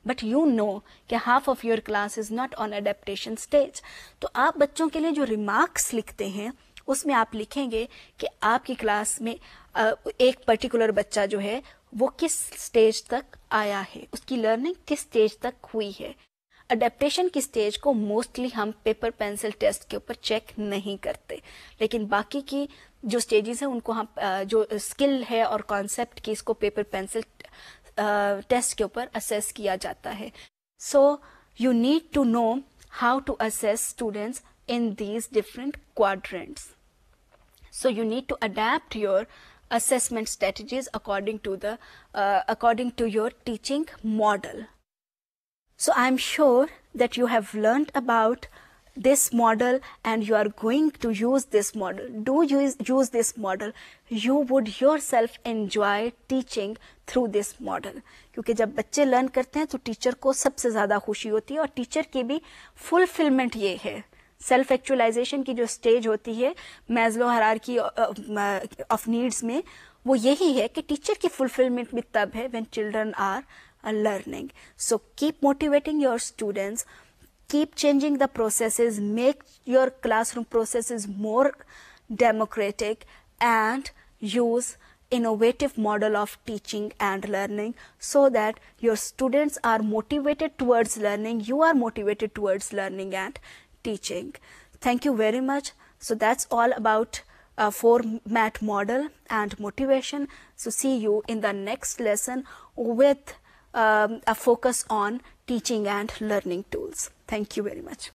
बट यू नो कि half of your class is not on adaptation stage तो आप बच्चों के लिए जो रिमार्क्स लिखते हैं उसमें आप लिखेंगे कि आपकी क्लास में एक पर्टिकुलर बच्चा जो है वो किस स्टेज तक आया है उसकी लर्निंग किस स्टेज तक हुई है अडेप्टेशन की स्टेज को मोस्टली हम पेपर पेंसिल टेस्ट के ऊपर चेक नहीं करते लेकिन बाकी की जो स्टेजेस हैं उनको हम जो स्किल है और कॉन्सेप्ट की इसको पेपर पेंसिल टेस्ट के ऊपर असेस किया जाता है so you need to know how to assess students in these different quadrants. So you need to adapt your assessment strategies according to the uh, according to your teaching model. So I'm sure that you have learned about this model and you are going to use this model. Do use, use this model. You would yourself enjoy teaching through this model. क्योंकि जब बच्चे learn, करते हैं तो टीचर को सबसे ज़्यादा खुशी होती है और टीचर की भी फुलफिलमेंट ये है सेल्फ एक्चुअलाइजेशन की जो स्टेज होती है मैजलो हरार की ऑफ नीड्स में वो यही है कि टीचर की फुलफिलमेंट भी तब है when children are learning. So keep motivating your students, keep changing the processes, make your classroom processes more democratic and use innovative model of teaching and learning so that your students are motivated towards learning, you are motivated towards learning and teaching. Thank you very much. So that's all about uh, format model and motivation. So see you in the next lesson with um, a focus on teaching and learning tools. Thank you very much.